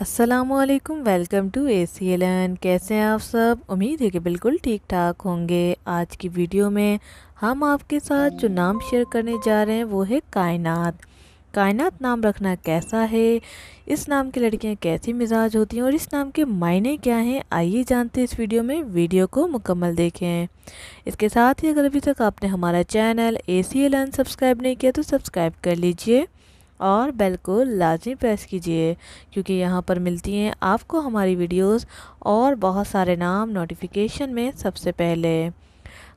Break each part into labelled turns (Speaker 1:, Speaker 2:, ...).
Speaker 1: असलकम welcome to A C L N कैसे हैं आप सब उम्मीद है कि बिल्कुल ठीक ठाक होंगे आज की वीडियो में हम आपके साथ जो नाम शेयर करने जा रहे हैं वो है कायनात कायनात नाम रखना कैसा है इस नाम की लड़कियां कैसी मिजाज होती हैं और इस नाम के मायने क्या हैं आइए जानते हैं इस वीडियो में वीडियो को मुकम्मल देखें इसके साथ ही अगर अभी तक आपने हमारा channel A C L N subscribe नहीं किया तो सब्सक्राइब कर लीजिए और बेल को लाजमी प्रेस कीजिए क्योंकि यहाँ पर मिलती हैं आपको हमारी वीडियोस और बहुत सारे नाम नोटिफिकेशन में सबसे पहले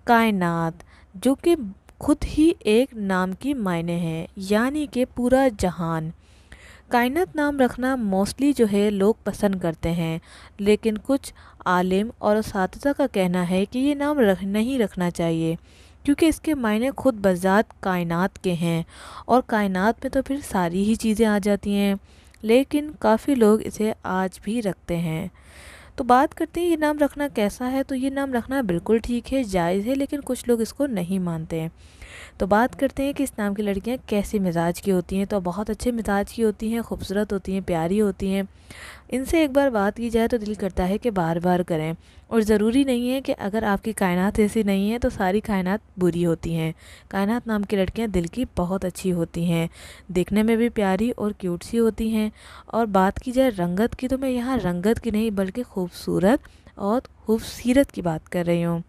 Speaker 1: कायनात जो कि खुद ही एक नाम की मायने हैं यानी कि पूरा जहान कायनत नाम रखना मोस्टली जो है लोग पसंद करते हैं लेकिन कुछ आलिम और उस का कहना है कि ये नाम रख नहीं रखना चाहिए क्योंकि इसके मायने खुद बजात कायनात के हैं और कायनात में तो फिर सारी ही चीज़ें आ जाती हैं लेकिन काफ़ी लोग इसे आज भी रखते हैं तो बात करते हैं ये नाम रखना कैसा है तो ये नाम रखना बिल्कुल ठीक है जायज़ है लेकिन कुछ लोग इसको नहीं मानते हैं तो बात करते हैं कि इस नाम की लड़कियाँ कैसे मिजाज की होती हैं तो बहुत अच्छे मिजाज की होती हैं खूबसूरत होती हैं प्यारी होती हैं इनसे एक बार बात की जाए तो दिल करता है कि बार बार करें और ज़रूरी नहीं है कि अगर आपकी कायनात ऐसी नहीं है तो सारी कायनात बुरी होती हैं कायनात नाम की लड़कियाँ दिल की बहुत अच्छी होती हैं देखने में भी प्यारी और क्यूट सी होती हैं और बात की जाए रंगत की तो मैं यहाँ रंगत की नहीं बल्कि खूबसूरत और ख़ूबसूरत की बात कर रही हूँ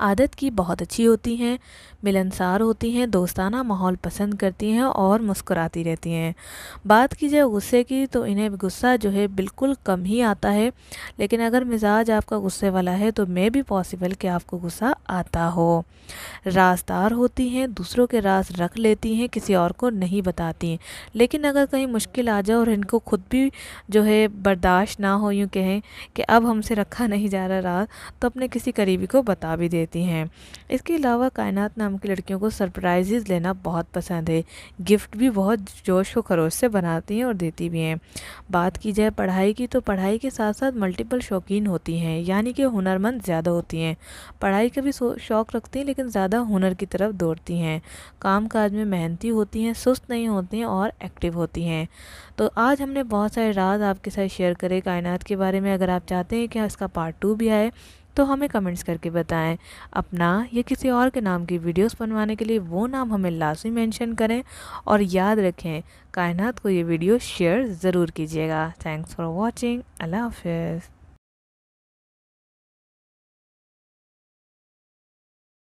Speaker 1: आदत की बहुत अच्छी होती हैं मिलनसार होती हैं दोस्ताना माहौल पसंद करती हैं और मुस्कुराती रहती हैं बात की जाए गुस्से की तो इन्हें गुस्सा जो है बिल्कुल कम ही आता है लेकिन अगर मिजाज आपका गुस्से वाला है तो मे भी पॉसिबल कि आपको गुस्सा आता हो राजदार होती हैं दूसरों के राज रख लेती हैं किसी और को नहीं बताती लेकिन अगर कहीं मुश्किल आ जाए और इनको खुद भी जो है बर्दाश्त ना हो यूँ कहें कि अब हमसे रखा नहीं जा रहा राज तो अपने किसी करीबी को बता भी दे देती हैं इसके अलावा कायनात नाम की लड़कियों को सरप्राइजेज़ लेना बहुत पसंद है गिफ्ट भी बहुत जोश व खरोश से बनाती हैं और देती भी हैं बात की जाए पढ़ाई की तो पढ़ाई के साथ साथ मल्टीपल शौकीन होती हैं यानी कि हुनरमंद ज़्यादा होती हैं पढ़ाई का भी शौक़ रखती हैं लेकिन ज़्यादा हुनर की तरफ दौड़ती हैं काम काज में मेहनती होती हैं सुस्त नहीं होती हैं और एक्टिव होती हैं तो आज हमने बहुत सारे राज आपके साथ शेयर करे कायनात के बारे में अगर आप चाहते हैं कि इसका पार्ट टू भी आए तो हमें कमेंट्स करके बताएं अपना या किसी और के नाम की वीडियोस बनवाने के लिए वो नाम हमें लाजमी मेंशन करें और याद रखें कायनात को ये वीडियो शेयर ज़रूर कीजिएगा थैंक्स फॉर वॉचिंग अल्लाह हाफिज़